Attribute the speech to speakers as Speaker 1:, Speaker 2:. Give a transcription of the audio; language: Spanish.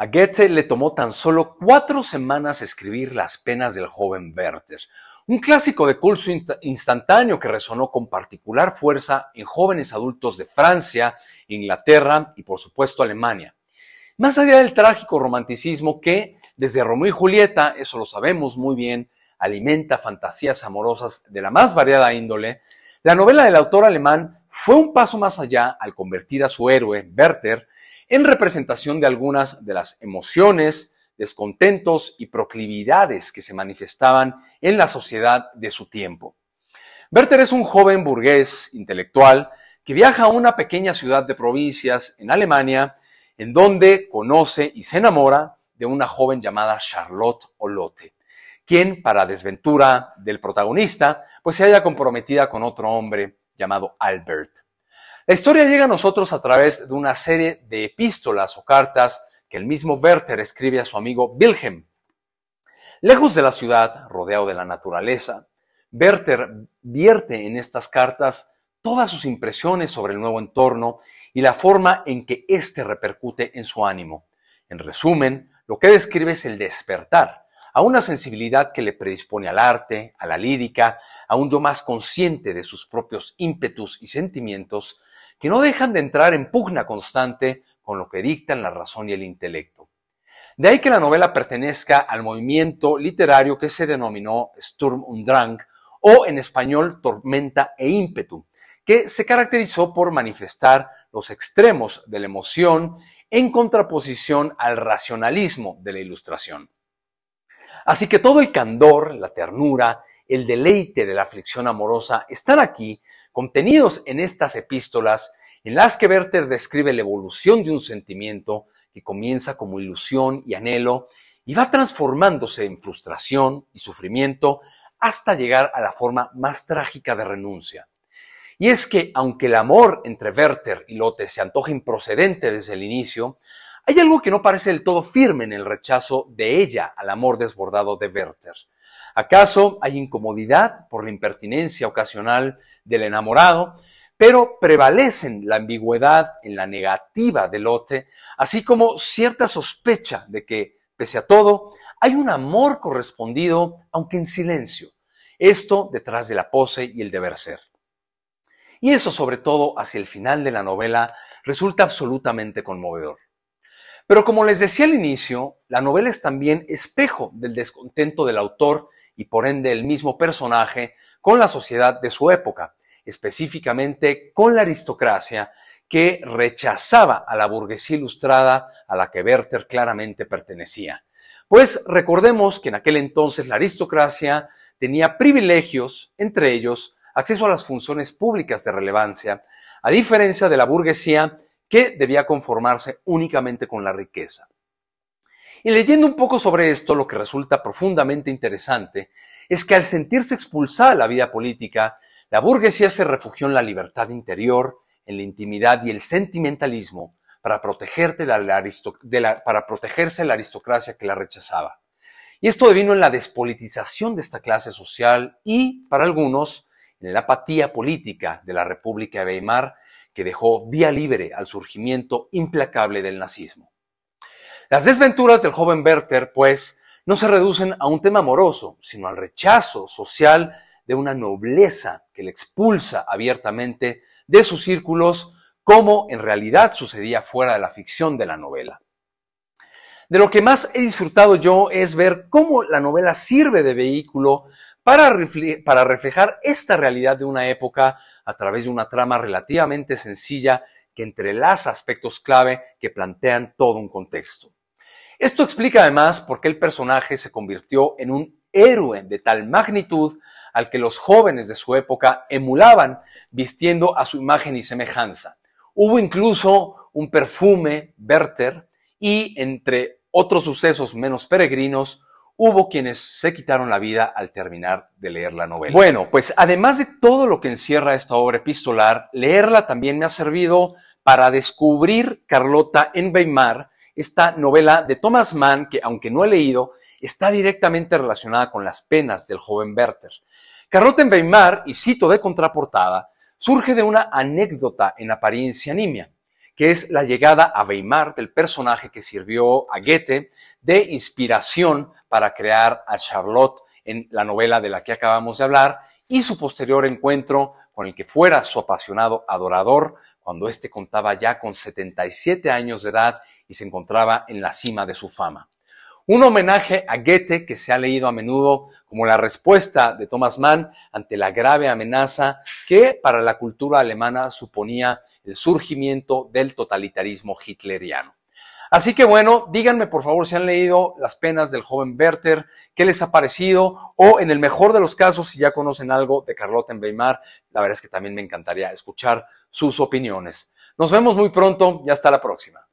Speaker 1: A Goethe le tomó tan solo cuatro semanas escribir Las penas del joven Werther, un clásico de curso instantáneo que resonó con particular fuerza en jóvenes adultos de Francia, Inglaterra y por supuesto Alemania. Más allá del trágico romanticismo que, desde Romeo y Julieta, eso lo sabemos muy bien, alimenta fantasías amorosas de la más variada índole, la novela del autor alemán fue un paso más allá al convertir a su héroe, Werther, en representación de algunas de las emociones, descontentos y proclividades que se manifestaban en la sociedad de su tiempo. Werther es un joven burgués intelectual que viaja a una pequeña ciudad de provincias en Alemania, en donde conoce y se enamora de una joven llamada Charlotte Olote, quien, para desventura del protagonista, pues se haya comprometida con otro hombre llamado Albert. La historia llega a nosotros a través de una serie de epístolas o cartas que el mismo Werther escribe a su amigo Wilhelm. Lejos de la ciudad, rodeado de la naturaleza, Werther vierte en estas cartas todas sus impresiones sobre el nuevo entorno y la forma en que éste repercute en su ánimo. En resumen, lo que describe es el despertar, a una sensibilidad que le predispone al arte, a la lírica, a un yo más consciente de sus propios ímpetus y sentimientos, que no dejan de entrar en pugna constante con lo que dictan la razón y el intelecto. De ahí que la novela pertenezca al movimiento literario que se denominó Sturm und Drang, o en español Tormenta e ímpetu, que se caracterizó por manifestar los extremos de la emoción en contraposición al racionalismo de la ilustración. Así que todo el candor, la ternura, el deleite de la aflicción amorosa están aquí, contenidos en estas epístolas, en las que Werther describe la evolución de un sentimiento que comienza como ilusión y anhelo y va transformándose en frustración y sufrimiento hasta llegar a la forma más trágica de renuncia. Y es que, aunque el amor entre Werther y Lotte se antoja improcedente desde el inicio, hay algo que no parece del todo firme en el rechazo de ella al amor desbordado de Werther. ¿Acaso hay incomodidad por la impertinencia ocasional del enamorado? Pero prevalecen la ambigüedad en la negativa de Lotte, así como cierta sospecha de que, pese a todo, hay un amor correspondido, aunque en silencio. Esto detrás de la pose y el deber ser. Y eso, sobre todo, hacia el final de la novela, resulta absolutamente conmovedor. Pero como les decía al inicio, la novela es también espejo del descontento del autor y por ende el mismo personaje con la sociedad de su época, específicamente con la aristocracia que rechazaba a la burguesía ilustrada a la que Werther claramente pertenecía. Pues recordemos que en aquel entonces la aristocracia tenía privilegios, entre ellos acceso a las funciones públicas de relevancia, a diferencia de la burguesía que debía conformarse únicamente con la riqueza. Y leyendo un poco sobre esto, lo que resulta profundamente interesante es que al sentirse expulsada de la vida política, la burguesía se refugió en la libertad interior, en la intimidad y el sentimentalismo para, para protegerse de la aristocracia que la rechazaba. Y esto devino en la despolitización de esta clase social y, para algunos, en la apatía política de la República de Weimar, que dejó vía libre al surgimiento implacable del nazismo. Las desventuras del joven Werther, pues, no se reducen a un tema amoroso, sino al rechazo social de una nobleza que le expulsa abiertamente de sus círculos, como en realidad sucedía fuera de la ficción de la novela. De lo que más he disfrutado yo es ver cómo la novela sirve de vehículo para, reflejar esta realidad de una época a través de una trama relativamente sencilla que entrelaza aspectos clave que plantean todo un contexto. Esto explica además por qué el personaje se convirtió en un héroe de tal magnitud al que los jóvenes de su época emulaban vistiendo a su imagen y semejanza. Hubo incluso un perfume, Werther, y entre otros sucesos menos peregrinos, hubo quienes se quitaron la vida al terminar de leer la novela. Bueno, pues además de todo lo que encierra esta obra epistolar, leerla también me ha servido para descubrir Carlota en Weimar, esta novela de Thomas Mann, que aunque no he leído, está directamente relacionada con las penas del joven Werther. Carlota en Weimar, y cito de contraportada, surge de una anécdota en apariencia nimia, que es la llegada a Weimar del personaje que sirvió a Goethe de inspiración para crear a Charlotte en la novela de la que acabamos de hablar y su posterior encuentro con el que fuera su apasionado adorador cuando éste contaba ya con 77 años de edad y se encontraba en la cima de su fama. Un homenaje a Goethe que se ha leído a menudo como la respuesta de Thomas Mann ante la grave amenaza que para la cultura alemana suponía el surgimiento del totalitarismo hitleriano. Así que bueno, díganme por favor si han leído Las penas del joven Werther, qué les ha parecido, o en el mejor de los casos, si ya conocen algo de Carlota en Weimar, la verdad es que también me encantaría escuchar sus opiniones. Nos vemos muy pronto y hasta la próxima.